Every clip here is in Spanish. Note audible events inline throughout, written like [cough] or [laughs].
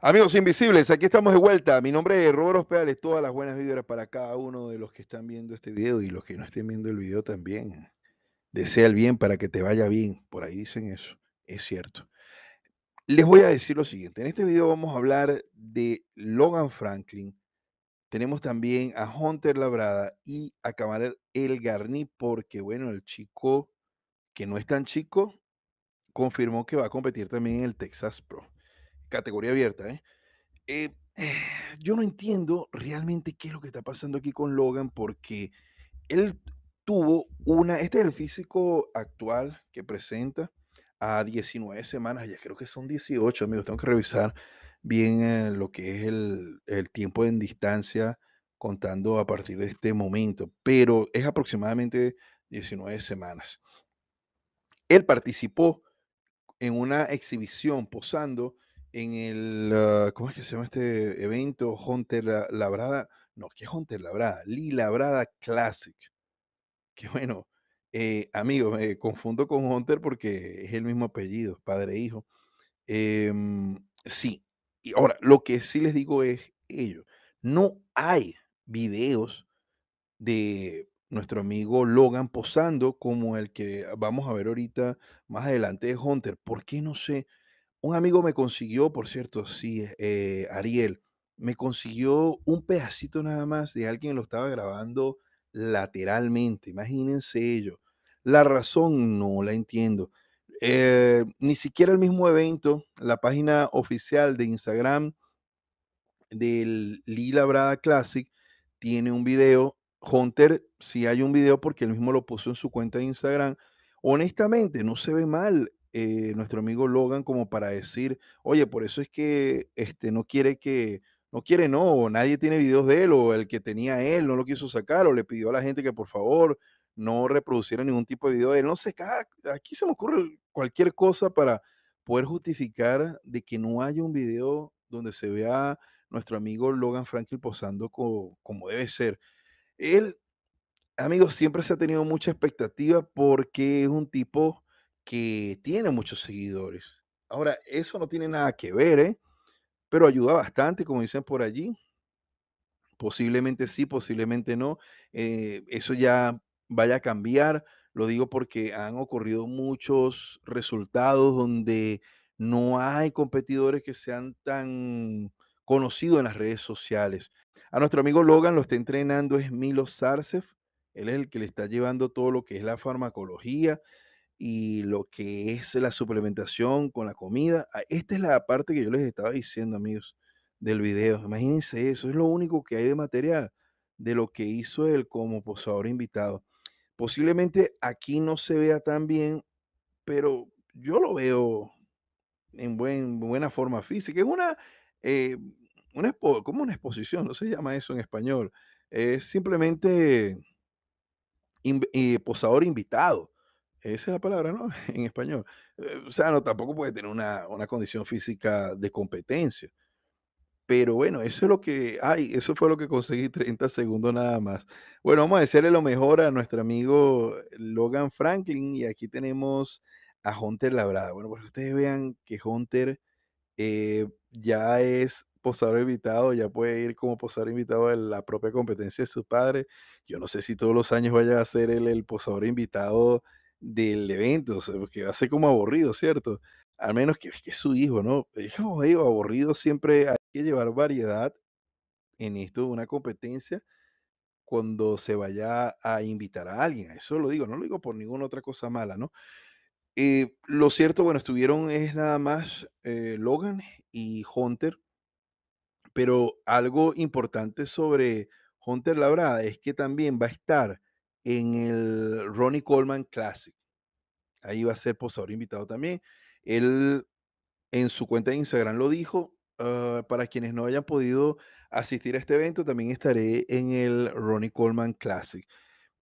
Amigos invisibles, aquí estamos de vuelta. Mi nombre es Roberto Pedales. Todas las buenas vibras para cada uno de los que están viendo este video y los que no estén viendo el video también. Desea el bien para que te vaya bien. Por ahí dicen eso es cierto. Les voy a decir lo siguiente. En este video vamos a hablar de Logan Franklin. Tenemos también a Hunter Labrada y a Camarel El Garni, porque bueno, el chico que no es tan chico confirmó que va a competir también en el Texas Pro. Categoría abierta, eh, eh [sighs] yo no entiendo realmente qué es lo que está pasando aquí con Logan, porque él tuvo una, este es el físico actual que presenta, a 19 semanas, ya creo que son 18, amigos, tengo que revisar bien eh, lo que es el, tiempo en distancia contando a partir de este momento, pero es aproximadamente 19 semanas. Él participó en una exhibición posando en el, ah, ¿cómo es que se llama este evento? Hunter Labrada, no, ¿qué es Hunter Labrada? Lee Labrada Classic. qué bueno, eh, amigo, me confundo con Hunter porque es el mismo apellido, padre e hijo. Em, sí, y ahora lo que sí les digo es ello. No hay videos de nuestro amigo Logan posando como el que vamos a ver ahorita más adelante de Hunter. ¿Por qué no sé? Un amigo me consiguió, por cierto, sí, eh, Ariel, me consiguió un pedacito nada más de alguien que lo estaba grabando lateralmente. Imagínense ello. La razón no la entiendo. Eh, ni siquiera el mismo evento, la página oficial de Instagram del Lila Brada Classic tiene un video. Hunter, si hay un video porque él mismo lo puso en su cuenta de Instagram. Honestamente, no se ve mal eh, nuestro amigo Logan como para decir, oye, por eso es que este, no quiere que, no quiere, no, nadie tiene videos de él, o el que tenía él no lo quiso sacar, o le pidió a la gente que por favor, no reproduciera ningún tipo de video de él. No sé, cada, aquí se me ocurre cualquier cosa para poder justificar de que no haya un video donde se vea nuestro amigo Logan Franklin posando como debe ser. Él, amigos, siempre se ha tenido mucha expectativa porque es un tipo que tiene muchos seguidores. Ahora, eso no tiene nada que ver, ¿eh? pero ayuda bastante, como dicen por allí. Posiblemente sí, posiblemente no. Eh, eso ya vaya a cambiar. Lo digo porque han ocurrido muchos resultados donde no hay competidores que sean tan conocidos en las redes sociales. A nuestro amigo Logan lo está entrenando es Milo Sarcev. Él es el que le está llevando todo lo que es la farmacología y lo que es la suplementación con la comida. Ah, esta es la parte que yo les estaba diciendo, amigos, del video. Imagínense eso, es lo único que hay de material de lo que hizo él como posador invitado. Posiblemente aquí no se vea tan bien, pero yo lo veo en buena forma física. Es una, eh, como una exposición, no se llama eso en español. Es simplemente eh, posador invitado. Esa es la palabra, ¿no? [laughs] En español. Eh, o sea, no, tampoco puede tener una condición física de competencia. Pero bueno, eso es lo que hay, eso fue lo que conseguí 30 [laughs] segundos nada más. Bueno, vamos a decirle lo mejor a nuestro amigo Logan Franklin y aquí tenemos a Hunter Labrada. Bueno, porque ustedes vean que Hunter eh, ya es posador invitado, ya puede ir como posador invitado En la propia competencia de sus padres. Yo no sé si todos los años vaya a ser él el posador invitado del evento, o sea, porque va a ser como aburrido, ¿cierto? Al menos que, es su hijo, ¿no? Hijo, aburrido siempre llevar variedad en esto de una competencia cuando se vaya a invitar a alguien. Eso lo digo, no lo digo por ninguna otra cosa mala, ¿no? Eh, lo cierto, bueno, estuvieron es nada más eh, Logan y Hunter, pero algo importante sobre Hunter Labrada es que también va a estar en el Ronnie Coleman Classic. Ahí va a ser posador invitado también. Él en su cuenta de Instagram lo dijo, Ah, para quienes no hayan podido asistir a este evento, también estaré en el Ronnie Coleman Classic.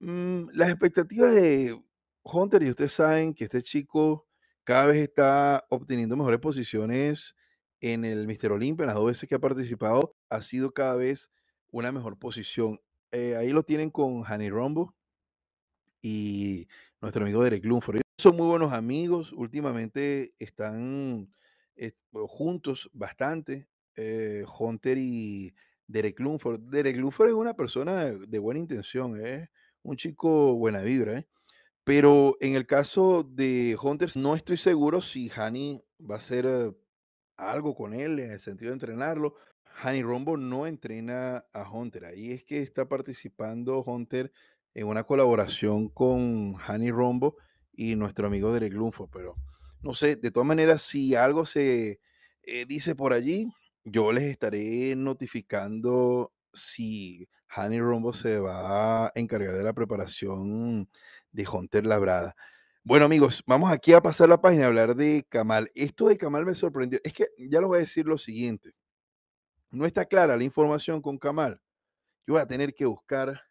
Mm, las expectativas de Hunter, y ustedes saben que este chico cada vez está obteniendo mejores posiciones en el Mister Olympia, las dos veces que ha participado, ha sido cada vez una mejor posición. Eh, ahí lo tienen con Hanny Rombo y nuestro amigo Derek Lumford. son muy buenos amigos, últimamente están eh, juntos bastante, eh, Hunter y Derek Lumford. Derek Lumford es una persona de buena intención, es ¿eh? un chico buena vibra, pero en el caso de Hunter no estoy seguro si Hani va a hacer algo con él en el sentido de entrenarlo. Hani Rombo no entrena a Hunter. Ahí es que está participando Hunter en una colaboración con Hani Rombo y nuestro amigo Derek Lumford. Pero no sé, de todas maneras, si algo se eh, dice por allí, yo les estaré notificando si Honey Rombo se va a encargar de la preparación de Hunter Labrada. Bueno, amigos, vamos aquí a pasar la página a hablar de Kamal. Esto de Kamal me sorprendió. Es que ya les voy a decir lo siguiente. No está clara la información con Kamal. Yo voy a tener que buscar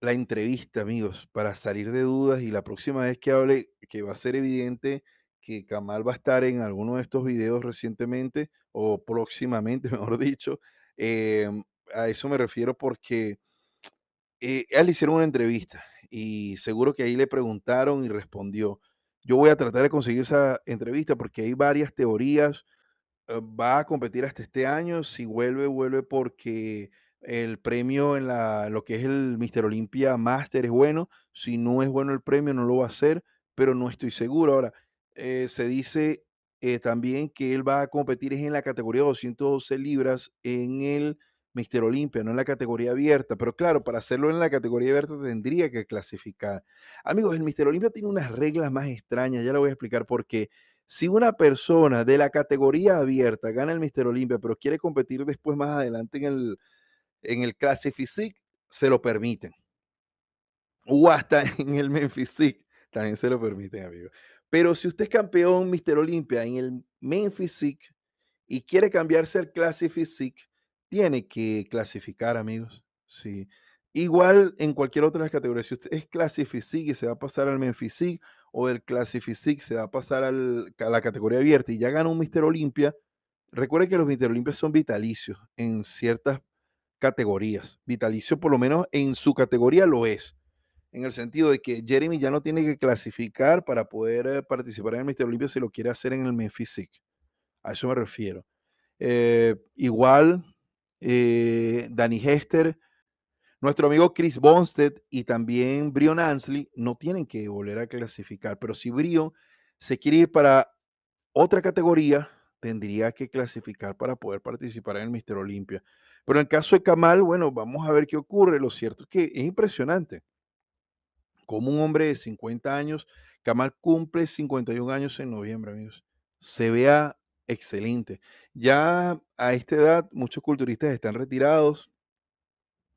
la entrevista, amigos, para salir de dudas y la próxima vez que hable, que va a ser evidente que Kamal va a estar en alguno de estos videos recientemente o próximamente, [laughs] mejor dicho. Eh, a eso me refiero porque eh, él le hicieron una entrevista y seguro que ahí le preguntaron y respondió. Yo voy a tratar de conseguir esa entrevista porque hay varias teorías. Eh, va a competir hasta este año. Si vuelve, vuelve porque el premio en lo que es el Mister Olimpia Master es bueno. Si no es bueno el premio, no lo va a hacer, pero no estoy seguro. Ahora, eh, se dice eh, también que él va a competir en la categoría 212 libras en el Mister Olimpia, no en la categoría abierta. Pero claro, para hacerlo en la categoría abierta tendría que clasificar. Amigos, el Mister Olimpia tiene unas reglas más extrañas, ya lo voy a explicar porque Si una persona de la categoría abierta gana el Mister Olimpia, pero quiere competir después más adelante en el, en el se lo permiten. O hasta [laughs] en el Memphis también se lo permiten, amigos. Pero si usted es campeón Mister Olimpia en el Memphis Physique y quiere cambiarse al Classic Physique, tiene que clasificar, amigos. Sí. Igual en cualquier otra categoría, si usted es Classic Physique y se va a pasar al Memphis Physique o el Classic Physique se va a pasar a la categoría abierta y ya gana un Mister Olimpia, recuerde que los Mister Olimpia son vitalicios en ciertas categorías. Vitalicio por lo menos en su categoría lo es en el sentido de que Jeremy ya no tiene que clasificar para poder eh, participar en el Mister Olympia si lo quiere hacer en el Memphis A eso me refiero. Eh, igual, eh, Danny Hester, nuestro amigo Chris Bonsted y también Brion Ansley no tienen que volver a clasificar, pero si Brion se quiere ir para otra categoría, tendría que clasificar para poder participar en el Mister Olympia Pero en el caso de Kamal, bueno, vamos a ver qué ocurre. Lo cierto es que es impresionante como un hombre de 50 años, Kamal cumple 51 años en noviembre, amigos. Se vea excelente. Ya a esta edad muchos culturistas están retirados,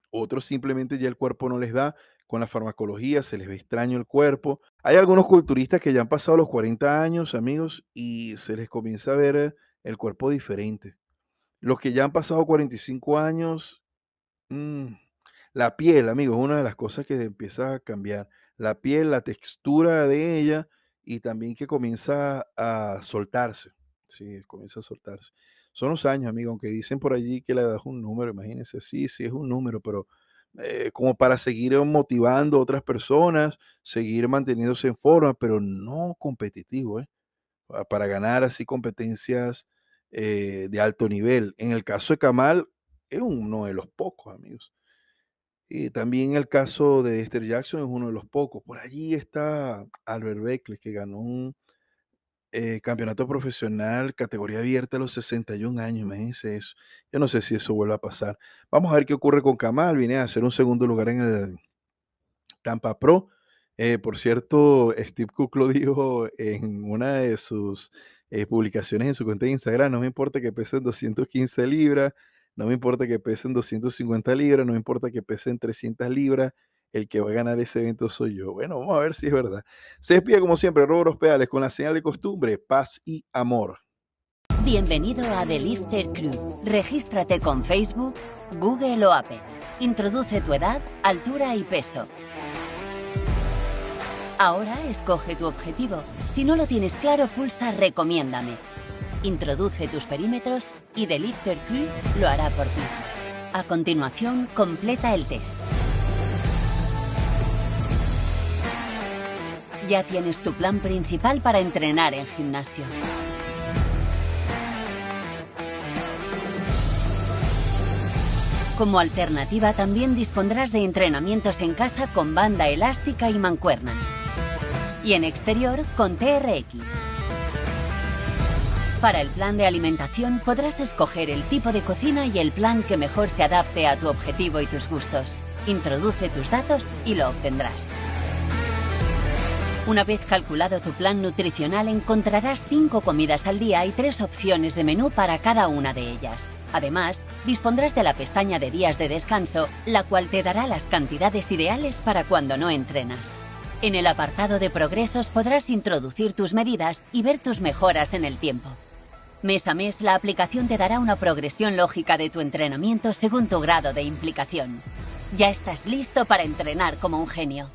otros simplemente ya el cuerpo no les da, con la farmacología, se les ve extraño el cuerpo. Hay algunos culturistas que ya han pasado los 40 años, amigos, y se les comienza a ver el cuerpo diferente. Los que ya han pasado 45 años, mm, la piel, amigos, es una de las cosas que empieza a cambiar la piel, la textura de ella y también que comienza a soltarse. Sí, comienza a soltarse. Son los años, amigo, aunque dicen por allí que la edad es un número, imagínense, sí, sí es un número, pero eh, como para seguir eh, motivando a otras personas, seguir manteniéndose en forma, pero no competitivo, ¿eh? para ganar así competencias eh, de alto nivel. En el caso de Kamal, es uno de los pocos, amigos. Y también el caso de Esther Jackson es uno de los pocos. Por allí está Albert Beckles, que ganó un eh, campeonato profesional categoría abierta a los 61 años. Imagínense eso. Yo no sé si eso vuelve a pasar. Vamos a ver qué ocurre con Kamal. Viene a hacer un segundo lugar en el Tampa Pro. Eh, por cierto, Steve Cook lo dijo en una de sus eh, publicaciones en su cuenta de Instagram. No me importa que pesen 215 libras. No me importa que pesen 250 libras, no me importa que pesen 300 libras, el que va a ganar ese evento soy yo. Bueno, vamos a ver si es verdad. Se despide como siempre, los Pedales, con la señal de costumbre, paz y amor. Bienvenido a The Lifter Crew. Regístrate con Facebook, Google o Apple. Introduce tu edad, altura y peso. Ahora escoge tu objetivo. Si no lo tienes claro, pulsa Recomiéndame Introduce tus perímetros y The Lifter lo hará por ti. A continuación, completa el test. Ya tienes tu plan principal para entrenar en gimnasio. Como alternativa también dispondrás de entrenamientos en casa con banda elástica y mancuernas. Y en exterior con TRX. Para el plan de alimentación podrás escoger el tipo de cocina y el plan que mejor se adapte a tu objetivo y tus gustos. Introduce tus datos y lo obtendrás. Una vez calculado tu plan nutricional encontrarás 5 comidas al día y 3 opciones de menú para cada una de ellas. Además, dispondrás de la pestaña de días de descanso, la cual te dará las cantidades ideales para cuando no entrenas. En el apartado de progresos podrás introducir tus medidas y ver tus mejoras en el tiempo. Mes a mes, la aplicación te dará una progresión lógica de tu entrenamiento según tu grado de implicación. Ya estás listo para entrenar como un genio.